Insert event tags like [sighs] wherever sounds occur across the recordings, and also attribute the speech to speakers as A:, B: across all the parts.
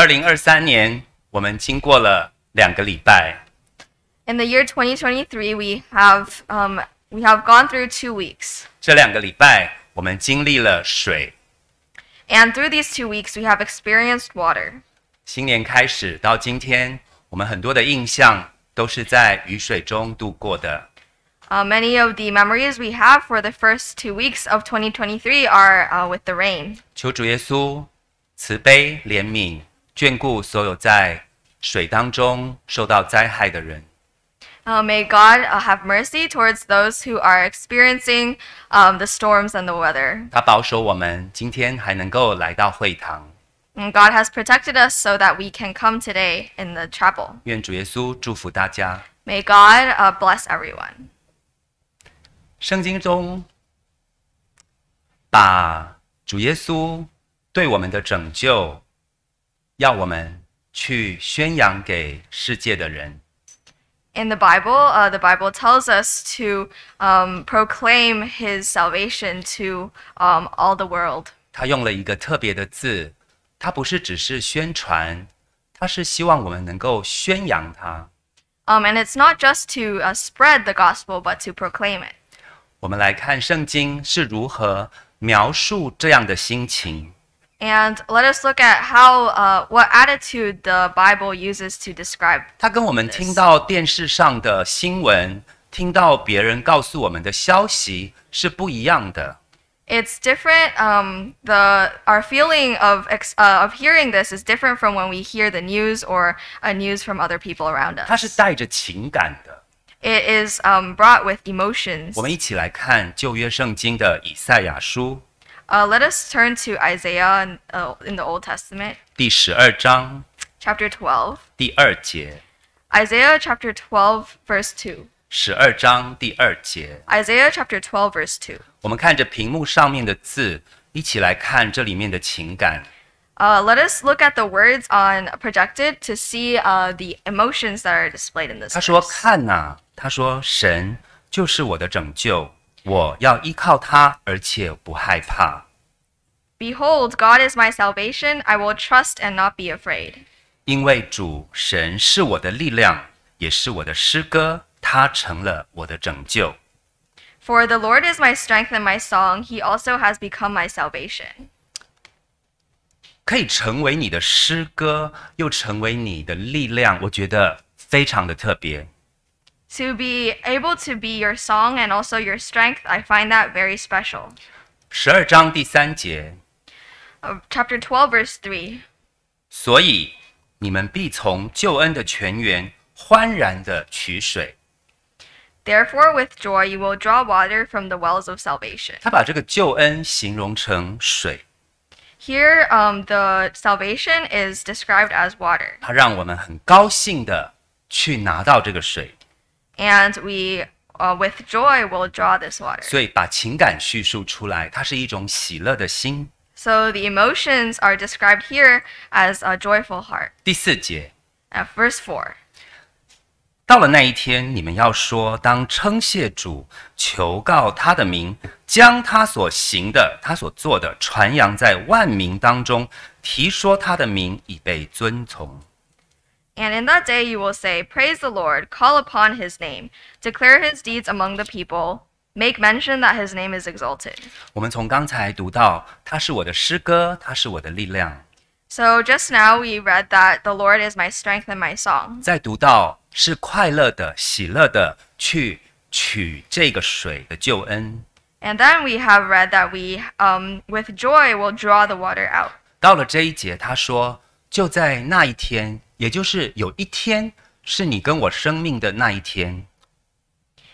A: 二零二三年，我们经过了两个礼拜。
B: In the year 2023, we have um we have gone through two weeks.
A: 这两个礼拜，我们经历了水。
B: And through these two weeks, we have experienced water.
A: 新年开始到今天，我们很多的印象都是在雨水中度过的。
B: Uh, many of the memories we have for the first two weeks of 2023 are uh, with the rain.
A: 求主耶稣慈悲怜悯眷顾所有在水当中受到灾害的人。
B: Uh, may God uh, have mercy towards those who are experiencing um, the storms and the weather.
A: 他保守我们今天还能够来到会堂。
B: And God has protected us so that we can come today in the chapel. May God uh, bless everyone.
A: 圣经中把主耶稣对我们的拯救要我们去宣扬给世界的人。
B: In the Bible, uh, the Bible tells us to um, proclaim His salvation to um, all the world.
A: 他用了一个特别的字，他不是只是宣传，他是希望我们能够宣扬它。
B: Um, and it's not just to uh, spread the gospel, but to proclaim it.
A: 我们来看圣经是如何描述这样的心情。
B: and let us look at how, uh, what attitude the Bible uses to describe. It's different. Um, the our feeling of ex, uh, of hearing this is different from when we hear the news or a news from other people around us. 它是
A: 带着情感的。
B: It is um, brought with emotions. 我们
A: 一起来看旧约圣经的以赛亚书。
B: uh, let us turn to Isaiah in, uh, in the Old Testament.
A: 第十二章
B: Chapter 12. Isaiah chapter 12, verse 2.
A: 十二章第二节
B: ，Isaiah chapter 12, verse 2.
A: 我们看着屏幕上面的字，一起来看这里面的情感。
B: Uh, let us look at the words on projected to see uh, the emotions that are displayed in this. 他说
A: ：“verse. 看呐、他说神就是我的拯救，我要依靠他，而且不害怕。
B: Behold, God is my salvation; I will trust and not be afraid.
A: 因为主神是我的力量，也是我的诗歌，他成了我的拯救。
B: For the Lord is my strength and my song; He also has become my salvation.
A: 可以成为你的诗歌，又成为你的力量，我觉得非常的特别。
B: to be able to be your song and also your strength, I find that very special. chapter twelve, verse three.
A: 所以你们必从救恩的泉源欢然的取水。
B: Therefore, with joy you will draw water from the wells of salvation. 他
A: 把这个救恩形容成水。
B: Here, um, the salvation is described as water.
A: 他让我们很高兴的去拿到这个水。
B: and we uh, with joy will draw this water. So the emotions are described here as a joyful heart. heart。
A: 第四节
B: ，at verse four。
A: 到了那一天，你们要说：当称谢主，求告他的名，将他所行的、他所做的传扬在万民当中，提说他的名，以被尊从。
B: and in that day you will say, Praise the Lord, call upon his name, declare his deeds among the people, make mention that his name is exalted.
A: 我们从刚才读到，他是我的诗歌，他是我的力量。
B: So just now we read that the Lord is my strength and my song.
A: 再读到是快乐的、喜乐的去取这个水的救恩。
B: And then we have read that we, um, with joy, will draw the water out.
A: 到了这一节，他说：“就在那一天。”也就是有一天是你跟我生命的那一天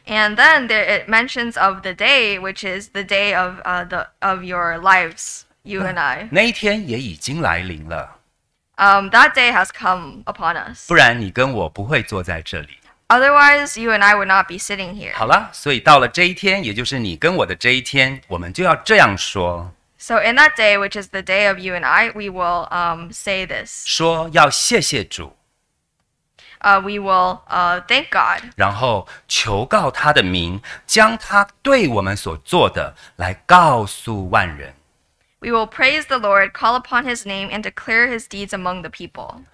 B: ，and then there it mentions of the day which is the day of uh the of your lives you and I
A: 那一天也已经来临了
B: ，um that day has come upon us。
A: 不然你跟我不会坐在这里
B: ，otherwise you and I would not be sitting here。
A: 好了，所以到了这一天，也就是你跟我的这一天，我们就要这样说。
B: So in that day, which is the day of you and I, we will um, say this.
A: 说要谢谢主。
B: Uh, we will uh, thank God.
A: 然后求告他的名，将他对我们所做的来告诉万人。
B: We will praise the Lord, call upon His name, and declare His deeds among the people.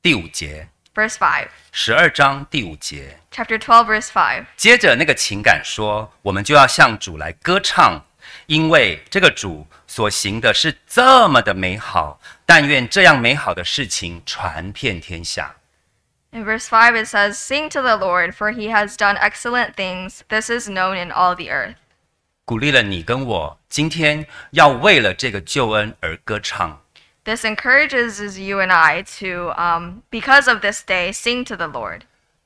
A: 第五节。Verse five. 十二章第五节。
B: Chapter twelve, verse five.
A: 接着那个情感说，我们就要向主来歌唱，因为这个主。所行的是这么的美好，但愿这样美好的事情传遍天下。
B: In verse five, it says, "Sing to the Lord, for He has done excellent things. This is known in all the earth."
A: 鼓励了你跟我今天要为了这个救恩而歌唱。
B: This encourages you and I to, um, because of this day, sing to the Lord.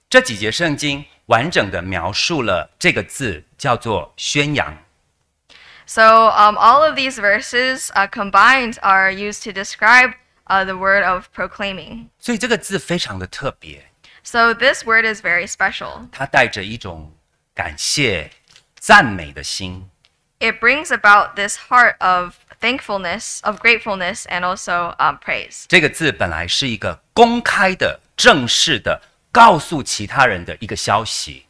A: 这几节圣经完整地描述了这个字叫做宣扬。
B: So um, all of these verses uh, combined are used to describe uh, the word of proclaiming. So this word is very special. It brings about this heart of thankfulness, of gratefulness, and also um, praise.
A: 这个字本来是一个公开的、正式的，告诉其他人的一个消息。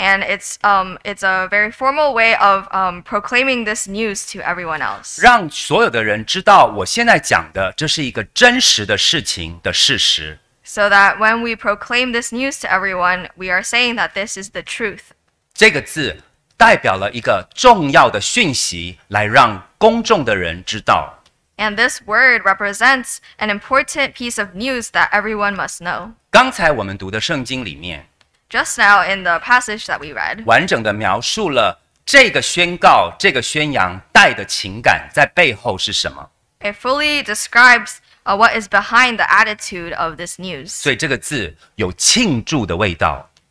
B: and it's um it's a very formal way of um proclaiming this news to everyone else.
A: 让所有的人知道我现在讲的这是一个真实的事情的事实。
B: So that when we proclaim this news to everyone, we are saying that this is the truth.
A: 这个字代表了一个重要的讯息，来让公众的人知道。
B: And this word represents an important piece of news that everyone must know.
A: 刚才我们读的圣经里面。
B: just now in the passage that we read，
A: 完整的描述了这个宣告、这个宣扬带的情感在背后是什么。
B: It fully describes uh, what is behind the attitude of this news.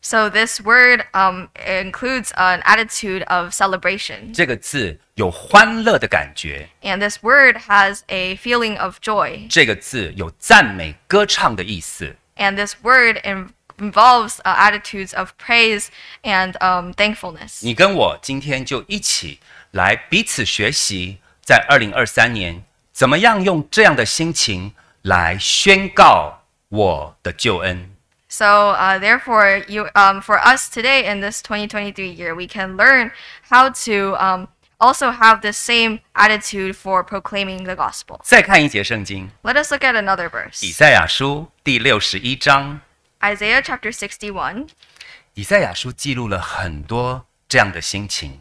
B: So this word um includes an attitude of celebration. this word has a feeling of joy. this word in involves uh, attitudes of praise and um, thankfulness.
A: 你跟我今天就一起来彼此学习，在二零二三年怎么样用这样的心情来宣告我的救恩。
B: So, uh, therefore, you, um, for us today in this 2023 year, we can learn how to um, also have the same attitude for proclaiming the gospel.
A: Let
B: us look at another verse. 以赛
A: 亚书第六十一章
B: Isaiah chapter 61.
A: 以赛亚书记录了很多这样的心情。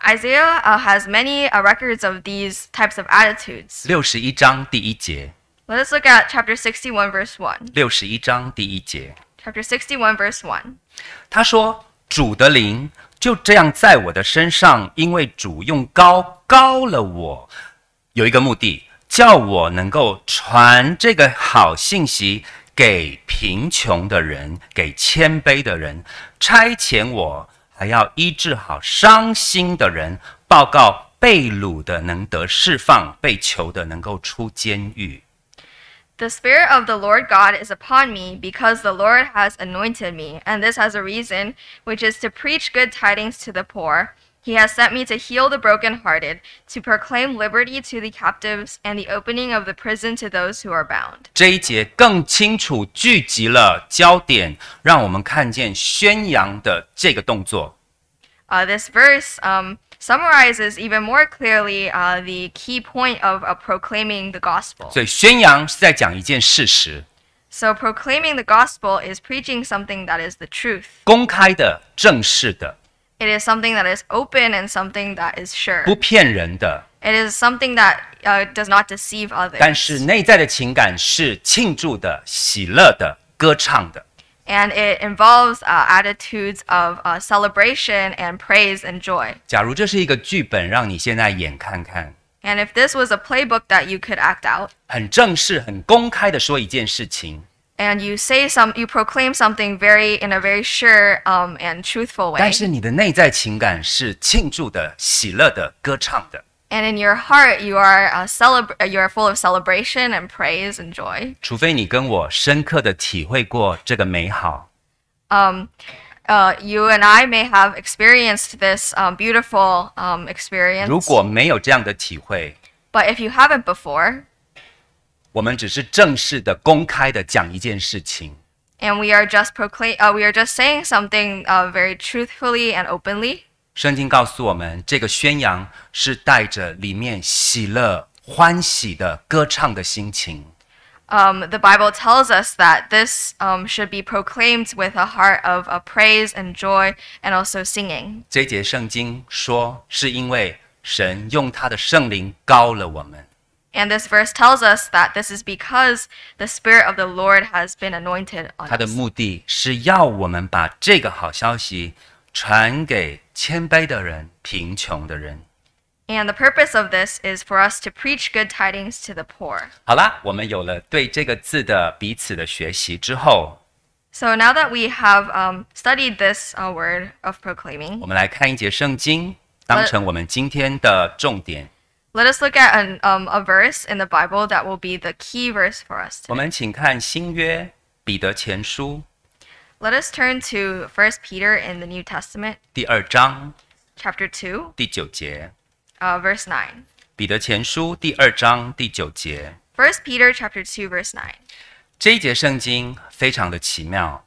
B: Isaiah uh, has many uh, records of these types of attitudes.
A: 六十一章第一节。
B: Let us look at chapter 61 verse 1.
A: 六十一章第一节。
B: Chapter 61 verse 1.
A: 他说：“主的灵就这样在我的身上，因为主用高高了我，有一个目的，叫我能够传这个好信息给贫穷的人，给谦卑的人，差遣我，还要医治好伤心的人，报告被掳的能得释放，被囚的能够出监狱。
B: The Spirit of the Lord God is upon me, because the Lord has anointed me, and this has a reason, which is to preach good tidings to the poor. He has sent me to heal the brokenhearted, to proclaim liberty to the captives, and the opening of the prison to those who are bound.
A: 这一节更清楚聚集了焦点，让我们看见宣扬的这个动作。
B: Uh, this verse um, summarizes even more clearly uh, the key point of uh, proclaiming the gospel. So, proclaiming the gospel is preaching something that is the truth.
A: 公开的、正式的。
B: it is something that is open and something that is sure. 不
A: 骗人的。
B: It is something that uh, does not deceive others. 但
A: 是内在的情感是庆祝的、喜乐的、歌唱的。
B: And it involves uh, attitudes of uh, celebration and praise and joy.
A: 假如这是一个剧本，让你现在演看看。
B: And if this was a playbook that you could act out.
A: 很正式、很公开的说一件事情。
B: and you say some, you proclaim something very in a very sure um and truthful way. And in your heart, you are a uh, celebra- uh, you are full of celebration and praise and joy. uh, you and I may have experienced this um, beautiful um experience. But if you haven't before,
A: 我们只是正式的、公开的讲一件事情。
B: And we are just proclaim, uh, we are just saying something uh, very truthfully and openly.
A: 圣经告诉我们，这个宣扬是带着里面喜乐、欢喜的歌唱的心情。
B: Um, the Bible tells us that this um, should be proclaimed with a heart of uh, praise and joy and also singing.
A: 这节圣经说，是因为神用他的圣灵高了我们。
B: and this verse tells us that this is because the Spirit of the Lord has been anointed on
A: us. 他的目的是要我们把这个好消息传给谦卑的人、贫穷的人。
B: And the purpose of this is for us to preach good tidings to the poor.
A: 好啦，我们有了对这个字的彼此的学习之后
B: ，So now that we have um, studied this uh, word of proclaiming, let us look at an, um, a verse in the Bible that will be the key verse for us. Today.
A: 我们请看新约彼得前书
B: Let us turn to First Peter in the New Testament,
A: 第二章
B: chapter 2,
A: 第九节。
B: uh, verse 9.
A: 彼得前书第二章第九节
B: Peter chapter 2, verse 9.
A: 这一节圣经非常的奇妙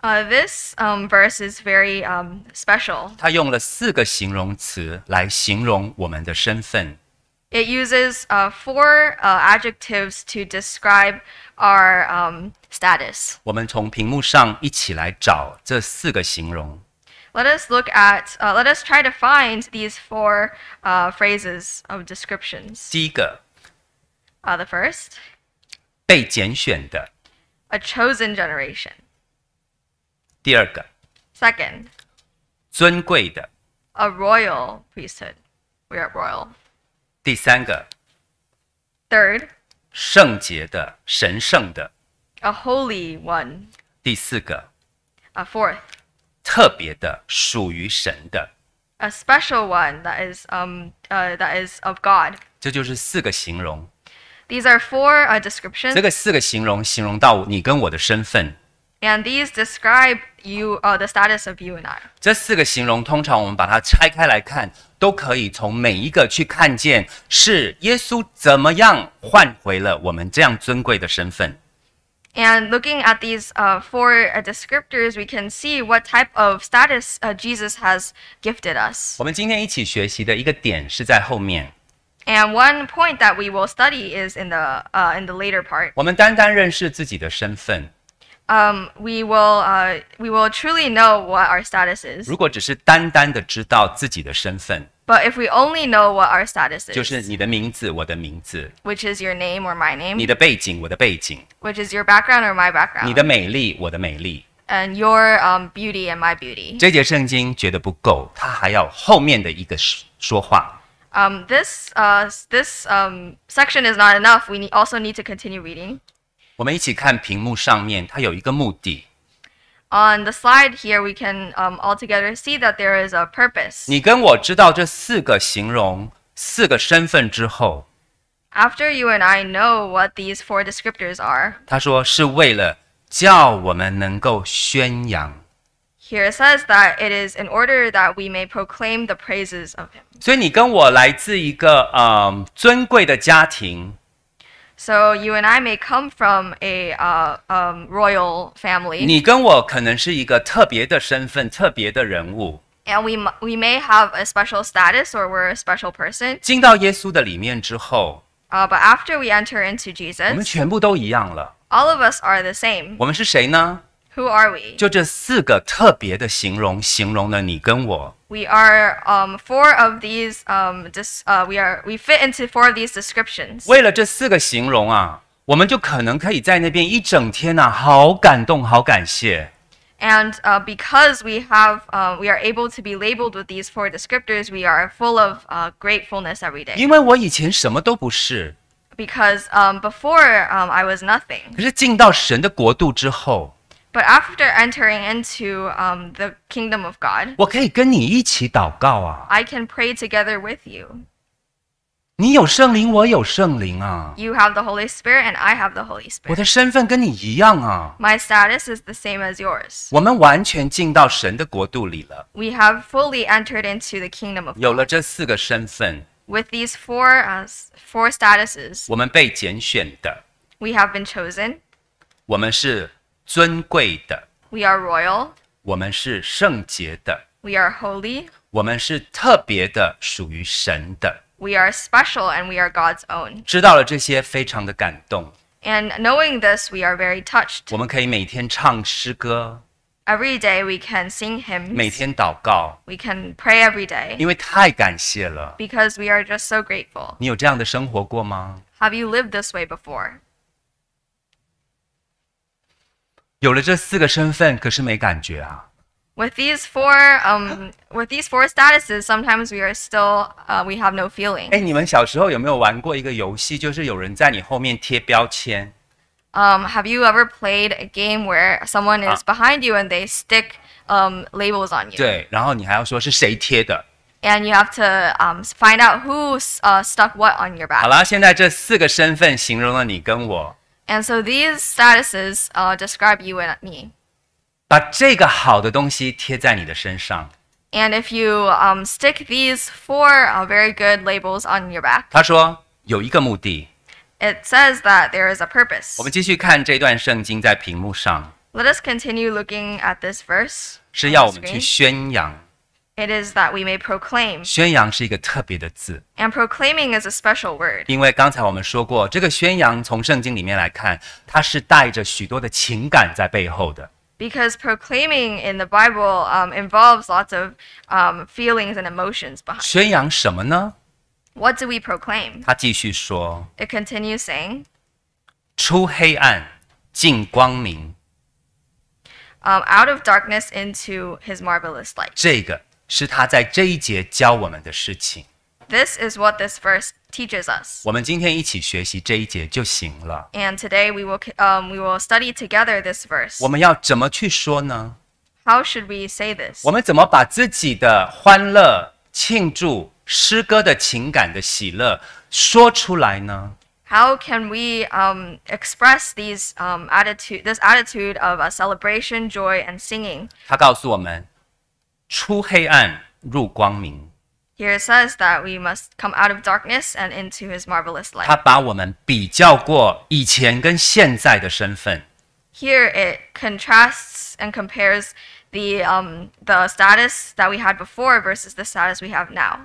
B: ，Uh, this um, verse is very um, special.
A: 它用了四个形容词来形容我们的身份。
B: it uses uh, four uh, adjectives to describe our um, status. Let us look at, uh, let us try to find these four uh, phrases of descriptions. 第一个 the first, A chosen generation. 第二个 Second, A royal priesthood. We are royal. 第三个，Third，
A: 圣洁的、神圣的
B: ，a holy one。
A: 第四个，a fourth，特别的、属于神的
B: ，a special one that is um uh that is of God。
A: 这就是四个形容。
B: These are four uh, descriptions. 这个四
A: 个形容形容到你跟我的身份。
B: And these describe you, uh, the status of you and I.
A: 这四个形容通常我们把它拆开来看，都可以从每一个去看见，是耶稣怎么样换回了我们这样尊贵的身份。
B: And looking at these uh, four uh, descriptors, we can see what type of status uh, Jesus has gifted us. And one point that we will study is in the uh, in the later part.
A: 我们单单认识自己的身份。
B: um, we will uh, we will truly know what our status is. 如
A: 果只是单单的知道自己的身份
B: ，But if we only know what our status is, Which is your name or my name, is your background or my
A: background,
B: your um, beauty and my beauty, this uh, this um, section is not enough. We also need to continue reading.
A: 我们一起看屏幕上面，它有一个目的。
B: On the slide here, we can um all together see that there is a purpose.
A: 你跟我知道这四个形容、四个身份之后
B: ，After you and I know what these four descriptors are，
A: 他说是为了叫我们能够宣扬。
B: Here it says that it is in order that we may proclaim the praises of him。
A: 所以你跟我来自一个呃尊贵的家庭。
B: So you and I may come from a uh um royal family. And we we may have a special status or we're a special person.
A: 进到耶稣的里面之后
B: ，Uh, but after we enter into Jesus, all of us are the same.
A: 我们是谁呢？
B: who are we？就
A: 这四个特别的形容，形容了你跟我。
B: We are um four of these um uh we are we fit into four of these descriptions。
A: 为了这四个形容啊，我们就可能可以在那边一整天呐、啊，好感动，好感谢。
B: And uh, because we have, uh, we are able to be labeled with these four descriptors, we are full of uh, gratefulness every Because um, before um, I was nothing.
A: 可是进到神的国度之后。
B: but after entering into um, the kingdom of God,
A: I
B: can pray together with you. You have the Holy Spirit, and I have the Holy Spirit. My status is the same as yours. We have fully entered into the kingdom of With these four uh, four statuses, we have been chosen.
A: 我们是尊贵的。
B: We are royal.
A: We are
B: holy. We are special and we are God's own.
A: 知道了这些，非常的感动。
B: And knowing this, we are very touched.
A: 我们可以每天唱诗歌。
B: Every day we can sing hymns. 每天
A: 祷告。
B: We can pray every day. 因
A: 为太感谢了。
B: Because we are just so grateful.
A: 你有这样的生活过吗
B: ？Have you lived this way before?
A: 有了这四个身份，可是没感觉啊。
B: With these four um with these four statuses, sometimes we are still uh we have no feeling.
A: 哎，你们小时候有没有玩过一个游戏，就是有人在你后面贴标签
B: ？Um, have you ever played a game where someone is behind you and they stick um labels on you? 对，
A: 然后你还要说是谁贴的
B: ？And you have to um find out who uh stuck what on your back. 好
A: 了，现在这四个身份形容了你跟我。
B: And so these statuses uh, describe you and me.
A: 把这个好的东西贴在你的身上。
B: And if you um, stick these four uh, very good labels on your back, it says that there is a purpose. Let us continue looking at this verse. It is that we may proclaim. And proclaiming is a special word. Because proclaiming in the Bible um, involves lots of um, feelings and emotions
A: behind.
B: do we proclaim?
A: It
B: continues saying, out of darkness into his marvelous light.
A: 这个是他在这一节教我们的事情。
B: This is what this verse teaches us.
A: 我们今天一起学习这一节就行了。
B: And today we will um we will study together this verse.
A: 我们要怎么去说呢
B: ？How should we say this？
A: 我们怎么把自己的欢乐、庆祝、诗歌的情感的喜乐说出来呢
B: ？How can we um express these um attitude this attitude of a celebration, joy, and singing？
A: 他告诉我们。出黑暗入光明。
B: Here it says that we must come out of darkness and into His marvelous light. Here it contrasts and compares the um the status that we had before versus the status we have now.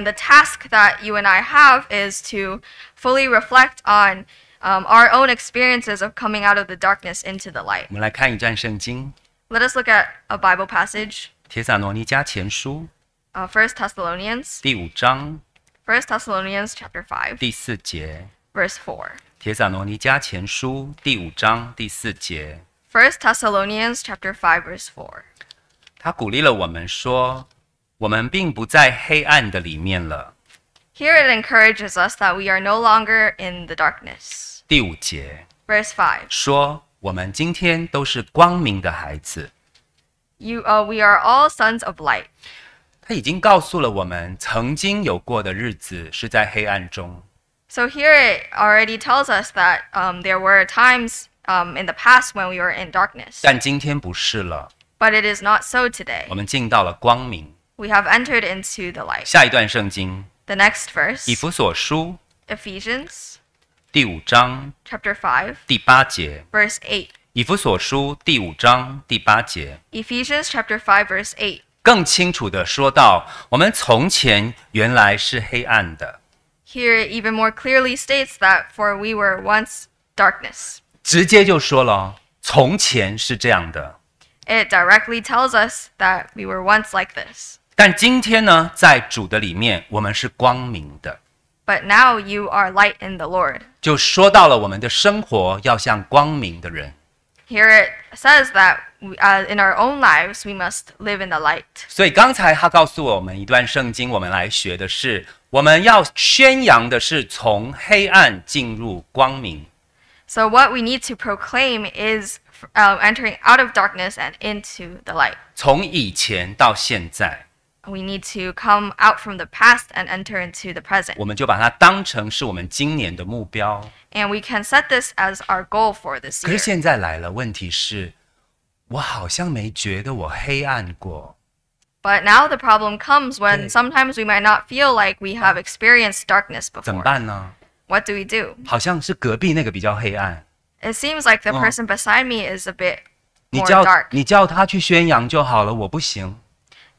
B: the task that you and I have is to fully reflect on um, our own experiences of coming out of the darkness into the light.
A: Let
B: us look at a Bible passage.
A: First Uh,
B: 1 Thessalonians,》
A: 第五章
B: 1 Thessalonians chapter 5, 4. First
A: Thessalonians
B: chapter 5, verse 4.
A: 他鼓励了我们说，我们并不在黑暗的里面了，
B: here it encourages us that we are no longer in the darkness.
A: Verse
B: 5. uh, we are all sons of light.
A: 他已经告诉了我们，曾经有过的日子是在黑暗中。
B: So here it already tells us that um, there were times um, in the past when we were in darkness.
A: 但今天不是了
B: ，But it is not so today. 我
A: 们进到了光明。
B: We have entered into the light. 下
A: 一段圣经
B: the next verse.
A: 以弗所书
B: Ephesians
A: chapter five 第八节 verse eight. 以弗所书第五章第八节
B: Ephesians chapter five verse eight.
A: 更清楚地说到，我们从前原来是黑暗的
B: ，Here it even more clearly states that for we were once darkness.
A: 直接就说了，从前是这样的。
B: It directly tells us that we were once like this.
A: 但今天呢，在主的里面，我们是光明的。
B: But now you are light in the Lord. Here it says that uh, in our own lives we must live in the light. So what we need to proclaim is uh, entering out of darkness and into the light.
A: 从以前到现在。
B: we need to come out from the past and enter into the present. And we can set this as our goal for this
A: year.
B: But now the problem comes when sometimes we might not feel like we have experienced darkness before. What do we do?
A: It
B: seems like the person beside me is a bit
A: more dark. 你叫你叫他去宣扬就好了，我不行。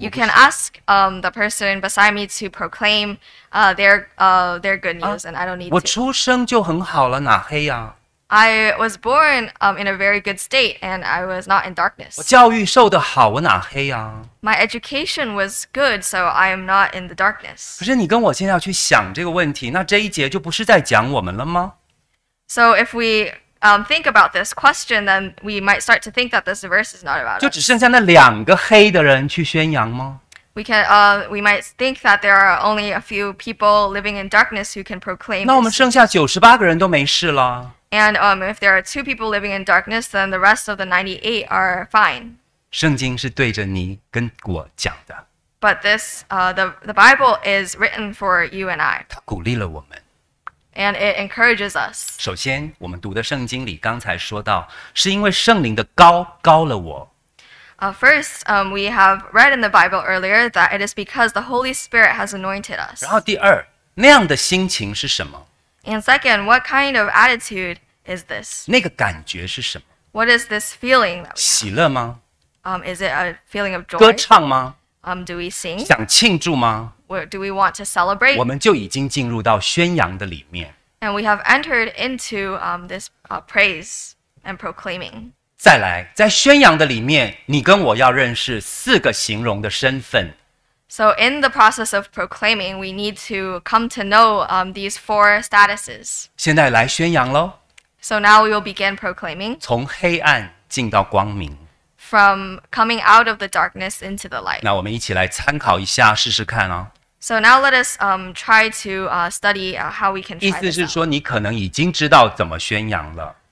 B: you can ask um, the person beside me to proclaim uh, their uh, their good oh. news, and I don't need. 我
A: 出生就很好了，哪黑呀、
B: I was born um, in a very good state, and I was not in 我 darkness. My education was good, so I am not in the 可 darkness. so if we um, think about this question, then we might start to think that this verse is not about. can, uh, we might think that there are only a few people living in darkness who can proclaim. this. um, if there are two people living in darkness, then the rest of the 98 are fine.
A: 圣经是对着你跟我讲的
B: ，But this, uh, the the Bible is written for you and I. 它
A: 鼓励了我们，
B: and it encourages us.
A: 首先，我们读的圣经里刚才说到，是因为圣灵的高高了我。
B: Uh, first, um, we have read in the Bible earlier that it is because the Holy Spirit has anointed us. 然后
A: 第二，那样的心情是什么
B: ？And second, what kind of attitude is this?
A: 那个感觉是什么
B: ？What is this feeling?
A: 喜乐吗
B: ？Um, is it a feeling of joy? 歌
A: 唱吗
B: ？Um, do we sing?
A: 想庆祝吗？
B: do we want to celebrate? 我们
A: 就已经进入到宣扬的里面。
B: And we have entered into um, this uh, praise and proclaiming.
A: 再来，在宣扬的里面，你跟我要认识四个形容的身份。
B: So in the process of proclaiming, we need to come to know um, these four statuses.
A: 现在来宣扬喽
B: ，So now we will begin proclaiming
A: 从黑暗进到光明。
B: from coming out of the darkness into the light.
A: 那我们一起来参考一下，试试看哦。
B: so now let us um try to uh study uh, how we can. 意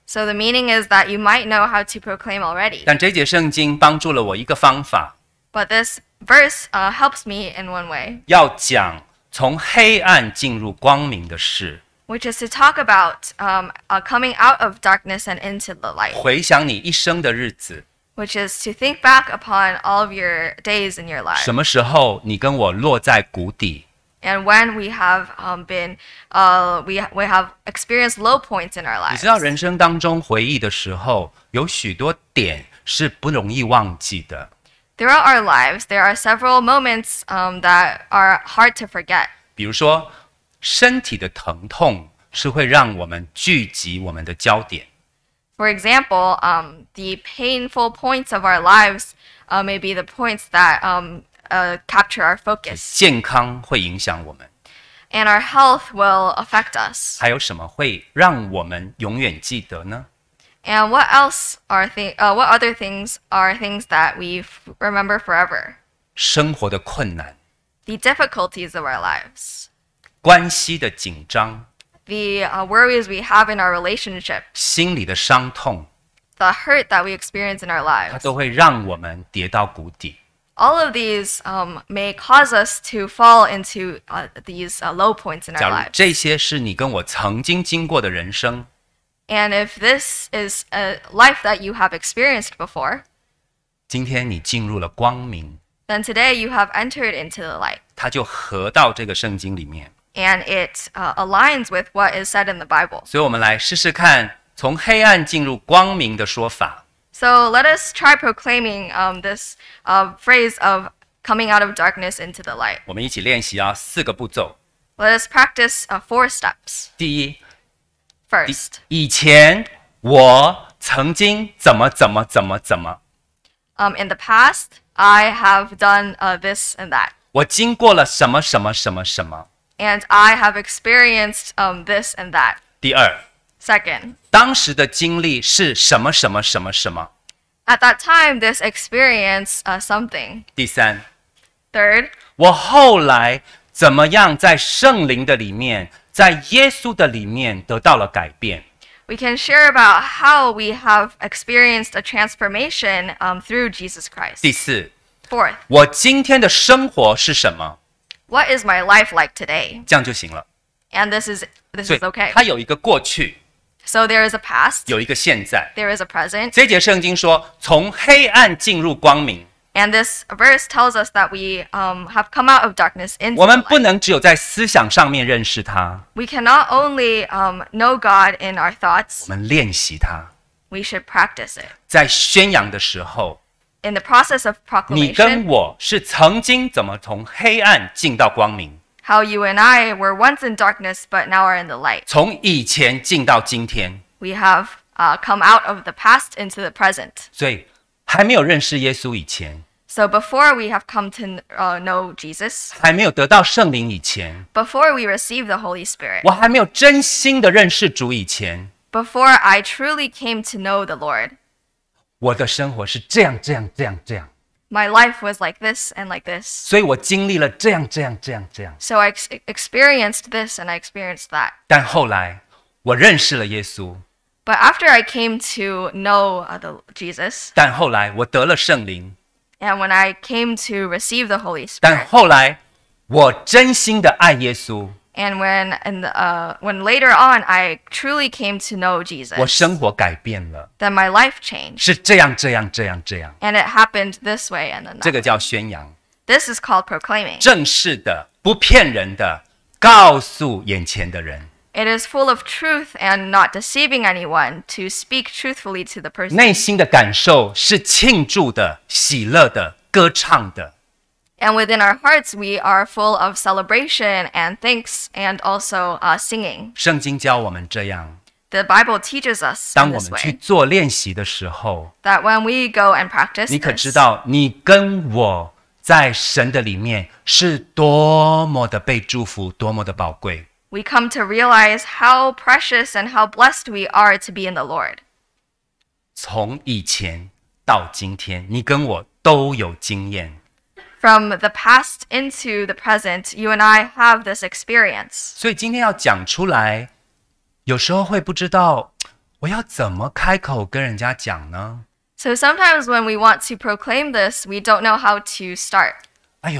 B: the meaning is that you might know how to proclaim already,
A: 但这节圣经帮助了我一个方法
B: ，but this verse uh, helps me in one way,
A: 要讲从黑暗进入光明的事。
B: which is to talk about um, uh, coming out of darkness and into the light. 回
A: 想你一生的日子，
B: which is to think back upon all of your days in your life. 什
A: 么时候你跟我落在谷底
B: ？And when we have um, been, uh, we we have experienced low points in our lives. 你
A: 知道人生当中回忆的时候，有许多点是不容易忘记的。
B: Throughout our lives, there are several moments um, that are hard to forget.
A: 比如说，身体的疼痛是会让我们聚集我们的焦点。
B: for example, um, the painful points of our lives uh, may be the points that um, uh, capture our focus. And our health will affect us. And what else are Uh, what other things are things that we remember forever?
A: The
B: difficulties of our lives,
A: 关系的紧张，
B: the uh, worries we have in our relationship,
A: the
B: hurt that we experience in our 它 lives. of these um, may cause us to fall into uh, these uh, low points in our 假如 lives. if this is a life that you have experienced before, today you have entered into the light and it uh, aligns with what is said in the Bible.
A: 所以我们来试试看从黑暗进入光明的说法。
B: So let us try proclaiming um, this uh, phrase of coming out of darkness into the light.
A: 我们一起练习啊，四个步骤。
B: Let us practice uh, four steps. 第一，first，
A: 以前我曾经怎么怎么怎么怎么。
B: Um, in the past, I have done uh, this and that.
A: 我经过了什么什么什么什么。
B: and I have experienced um this and that. At that time, this experience uh something. We can share about how we have experienced a transformation um, through Jesus Christ. 第四, Fourth,
A: 我今天的生活是什么?
B: What is my life like today？这样就行了。And this is this is okay。它有
A: 一个过去。
B: So there is a past。
A: 有一个现在。
B: There is a present。这节
A: 圣经说，从黑暗进入光明。
B: And this verse tells us that we um have come out of darkness into. 我们不
A: 能只有在思想上面认识他。
B: We cannot only um know God in our thoughts. We should practice it.
A: 在宣扬的时候。
B: in the process of proclamation. how you and I were once in darkness but now are in the light. we have uh, come out of the past into the present. So, before we have come to uh, know Jesus, before we receive the Holy Spirit, before I truly came to know the Lord,
A: 我的生活是这样这样这样这样。
B: My life was like this and like this. So I experienced this and I experienced that. But after I came to know the Jesus.
A: 但后来我得了圣灵。
B: And when I came to receive the Holy Spirit.
A: 但后来我真心的爱耶稣。
B: and when and uh when later on I truly came to know Jesus,
A: then
B: my life changed.
A: And
B: it happened this way and
A: then.
B: This is called It is full of truth and not deceiving anyone to speak truthfully to the person。内
A: 心的感受是庆祝的、喜乐的、歌唱的。
B: and within our hearts, we are full of celebration and thanks and also uh, singing.
A: The
B: Bible teaches us that when we go and practice, We come to realize how precious and how blessed we are to be in the Lord.
A: 从以前到今天，你跟我都有经验。
B: from the past into the present, you and I have this experience.
A: 所以今天要讲出来，有时候会不知道我要怎么开口跟人家讲呢
B: ？So sometimes when we want to proclaim this, we don't know how to start. i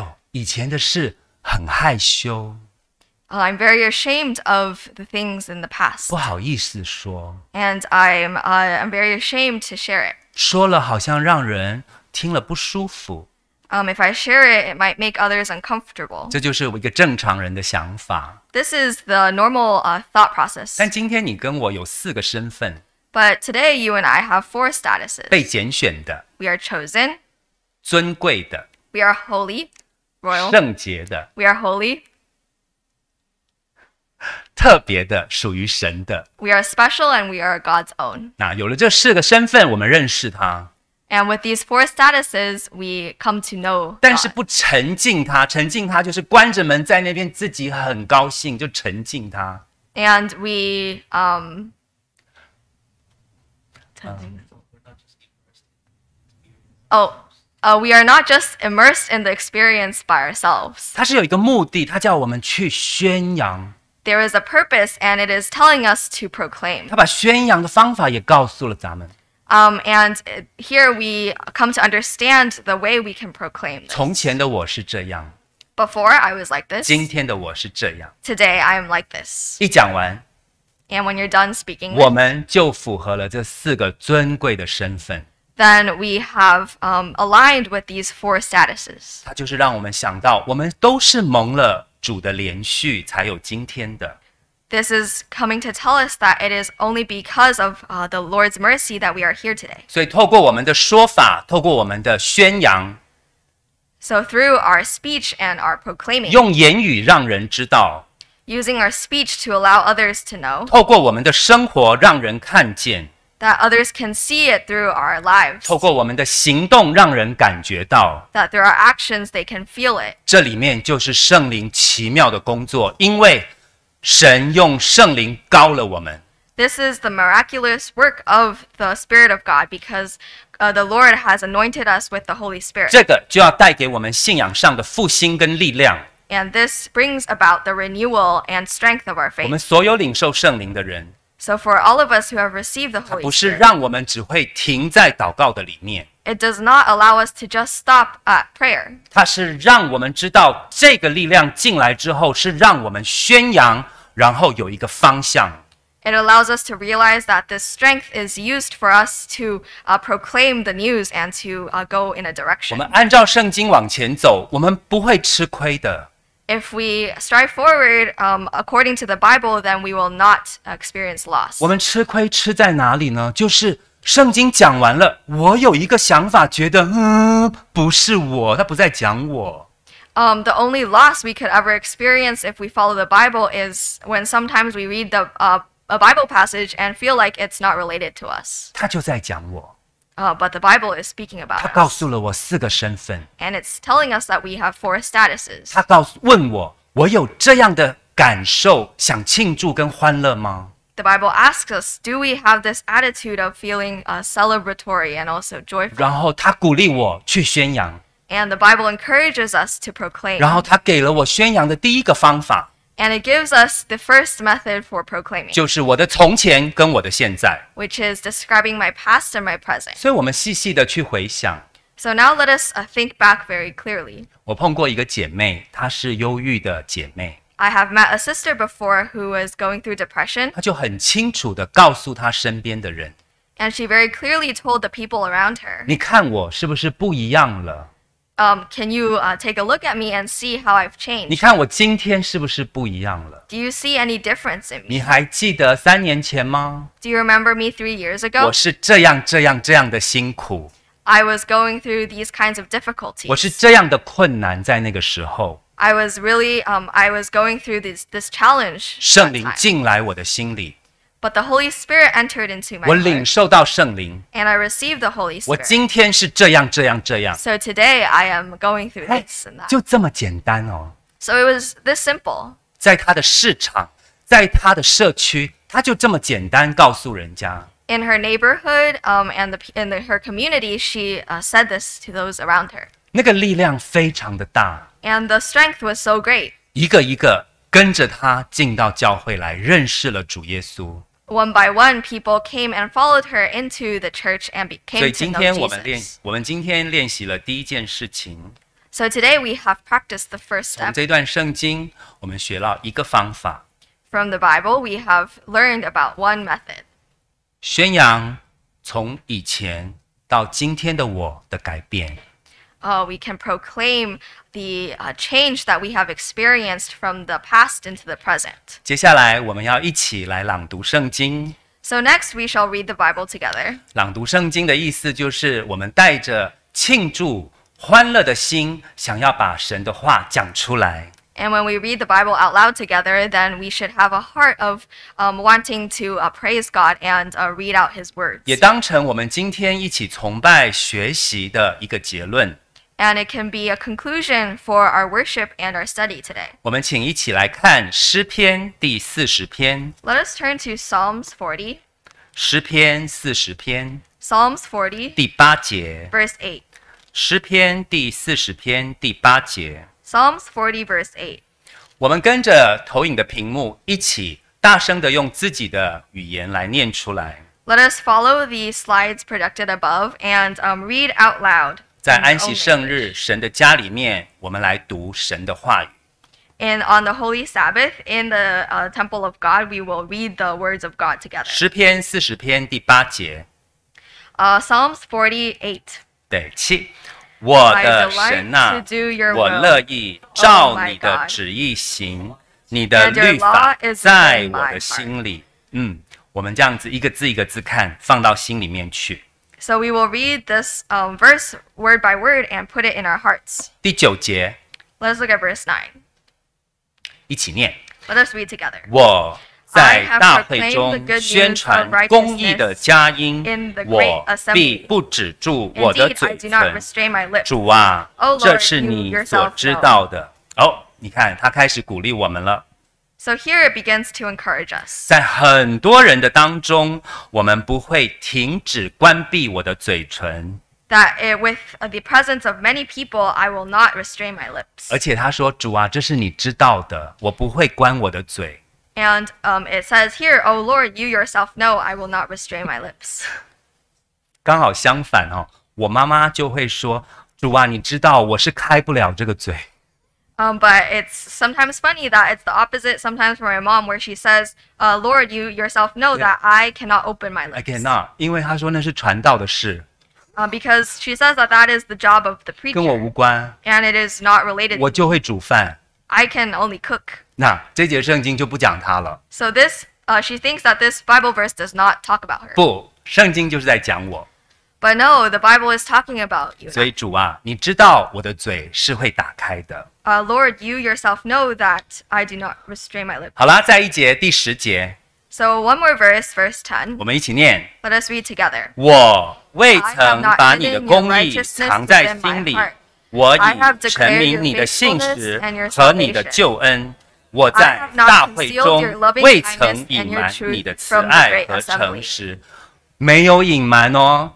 B: I'm very ashamed of the things in the past. 不
A: 好意思说。
B: And I'm uh, I'm very ashamed to share it.
A: 说了好像让人听了不舒服。
B: um, if I share it, it might make others uncomfortable.
A: 这就是我一个正常人的想法。
B: This is the normal uh, thought process.
A: 但今天你跟我有四个身份
B: ，But today you and I have four statuses.
A: 被拣选的、
B: We are chosen,
A: 尊贵的、
B: we are holy, royal, 圣洁的、we are holy,
A: 特别的、属于神的。
B: we are special, and we are God's own.
A: 那有了这四个身份，我们认识他。
B: and with these four statuses, we come to know.
A: 但是不沉浸它，沉浸它就是关着门在那边自己很高兴，就沉浸它。
B: And we um. Oh, uh, we are not just immersed in the experience by ourselves. a purpose, and it is telling us to proclaim. Um, and here we come to understand the way we can proclaim. Before I was like this.
A: Today
B: I am like this. and when you're done speaking. then we have um, aligned with these four statuses.
A: 它就是让我们想到，我们都是蒙了主的连续，才有今天的。
B: this is coming to tell us that it is only because of uh, the Lord's mercy that we are here today. So through our speech and our proclaiming, using our speech to allow others to that others can see it through our that through our actions they can feel it. This is the miraculous work of the Spirit of God because uh, the Lord has anointed us with the Holy Spirit. this brings about the renewal and strength of our faith. So for all of us who have received the Holy Spirit, it does not allow us to just stop at prayer. It allows us to realize that this strength is used for us to uh, proclaim the news and to uh, go in a direction.
A: 们按照圣经往前走，我们不会吃亏的。
B: if we strive forward um, according to the Bible, then we will not experience loss.
A: 我们吃亏吃在哪里呢？就是圣经讲完了，我有一个想法，觉得嗯，不是我，他不在讲我。
B: Um, the only loss we could ever experience if we follow the Bible is when sometimes we read the uh, a Bible passage and feel like it's not related to us.
A: 他就在讲我。
B: uh, but the Bible is speaking about. and it's telling us that we have four statuses. The Bible asks us, do we have this attitude of feeling uh, celebratory and also joyful? And the Bible encourages us to proclaim. 然后
A: 他给了我宣扬的第一个方法。
B: and it gives us the first method for proclaiming，就
A: 是我的从前跟我的现在
B: ，which is describing my past and my present。
A: 所以，我们细细的去回想。
B: So now let us uh, think back very clearly。
A: 我碰过一个姐妹，她是忧郁的姐妹。
B: I have met a sister before who was going through depression。她就
A: 很清楚的告诉她身边的人
B: ，and she very clearly told the people around her。
A: 你看我是不是不一样了？
B: um, can you uh, take a look at me and see how I've changed? 你
A: 看我今天是不是不一样了
B: ？Do you see any difference in me?
A: 你还记得三年前吗
B: ？Do you remember me three years ago? 我是
A: 这样这样这样的辛苦
B: ，I was going through these kinds of difficulties. I was really, um, I was going through this this challenge.
A: 圣灵 time.
B: But the Holy Spirit entered into my and I received the Holy Spirit. So today I am going through this and
A: that.
B: So it was this simple. In her neighborhood, um, and the in the, her community, she uh, said this to those around her. And the strength was so great.
A: 一个一个跟着他进到教会来，认识了主耶稣。
B: one by one, people came and followed her into the church and became to know Jesus. So today we have practiced the first
A: 从 step
B: From the Bible. We have learned about one method
A: 宣扬从以前到今天的我的改变。
B: uh, we can proclaim the uh, change that we have experienced from the past into the present. So next we shall read the Bible together. And when we read the Bible out loud together, then we should have a heart of um, wanting to uh, praise God and uh, read out His words and it can be a conclusion for our worship and our study today. Let us turn to Psalms 40.
A: 诗篇四十篇
B: Psalms 40, verse 8. Psalms 40, verse 8.
A: 我们跟着投影的屏幕一起大声的用自己的语言来念出来。
B: Let us follow the slides projected above and um, read out loud. 在安息圣
A: 日，神的家里面，我们来读神的话语。
B: And oh on the holy Sabbath in the uh, temple of God, we will read the words of God together.
A: 诗篇四十篇第八节。
B: Uh, Psalms forty eight.
A: 对，七。我的神呐、啊，我乐意照你的旨意行，你的律法在我的心里。嗯，我们这样子一个字一个字看，放到心里面去。
B: so we will read this um, verse word by word and put it in our hearts.
A: 第九节。
B: Let us look at verse nine. 一起念。Let us read together. 我
A: 在大会中宣传公义的佳音，我必不止住我的嘴唇。主啊，这是你所知道的。哦，你看，他开始鼓励我们了。
B: so here it begins to encourage us.
A: 在很多人的当中，我们不会停止关闭我的嘴唇。
B: That it, with the presence of many people, I will not restrain my lips. 而且他
A: 说：“主啊，这是你知道的，我不会关我的嘴。”
B: And um, it says here, "O oh, Lord, you yourself know I will not restrain my lips."
A: [sighs] 刚好相反哦，我妈妈就会说：“主啊，你知道我是开不了这个嘴。”
B: Um, but it's sometimes funny that it's the opposite sometimes for my mom, where she says, uh, "Lord, you yourself know that I cannot open my lips." I cannot, because she says that that is the job of the preacher. And it is not related. I can only cook. so this, uh, she thinks that this Bible verse does not talk about her. but no, the Bible is talking about
A: you. 所以主啊，你知道我的嘴是会打开的。
B: uh, Lord, you yourself know that I do not restrain my lips.
A: 好啦，再一节，第十节。
B: So one more verse, verse ten. 我们一起念。Let us read together.
A: 我未曾把你的公义藏在心里，
B: 我已陈明你的信实和你的救
A: 恩。我在大会中未曾隐瞒你的慈爱和诚实，没有隐瞒哦。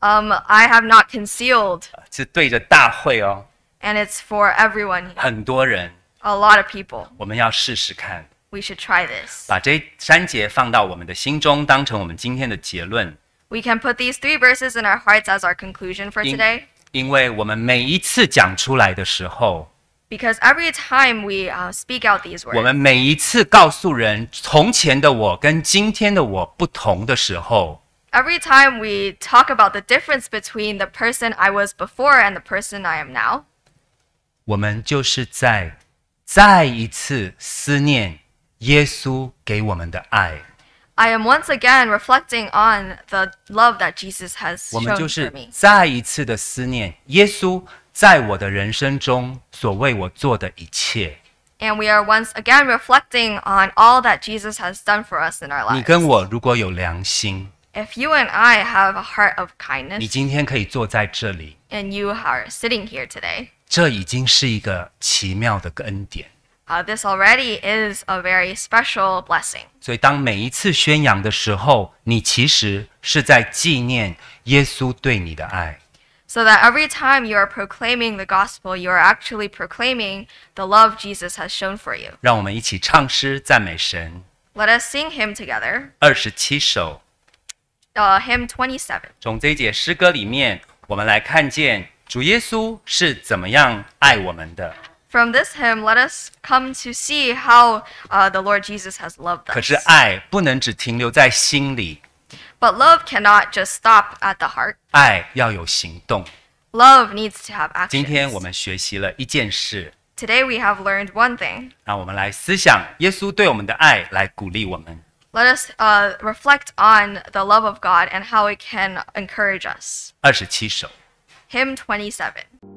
B: Um, I have not concealed.
A: 是对着大会哦。
B: and it's for everyone.
A: A
B: lot of people. We should try this. We can put these three verses in our hearts as our conclusion for today. Because every time we uh, speak out these words, every time we talk about the difference between the person I was before and the person I am now，
A: 我们就是在再一次思念耶稣给我们的爱。
B: 我们就是
A: 再一次的思念耶稣在我的人生中所为我做的一切。你跟我如果有良心。
B: If you and I have a heart of kindness，你
A: 今天可以坐在这里
B: ，and you are sitting here today，
A: 这已经是一个奇妙的恩典。
B: Uh, this already is a very special blessing. So that every time you are proclaiming the gospel, you are actually proclaiming the love Jesus has shown for you. Let us sing him together.
A: 二十七首。
B: 呃 hymn 27. seven。
A: 从这一节诗歌里面，我们来看见主耶稣是怎么样爱我们的。
B: From this hymn, let us come to see how uh, the Lord Jesus has loved us. 可
A: 是爱不能只停留在心里。
B: But love cannot just stop at the heart.
A: 爱要有行动。
B: Love needs to have action. 今
A: 天我们学习了一件事。
B: Today we have learned one thing.
A: 让我们来思想耶稣对我们的爱，来鼓励我们。
B: let us uh, reflect on the love of God and how it can encourage us. Hymn 27.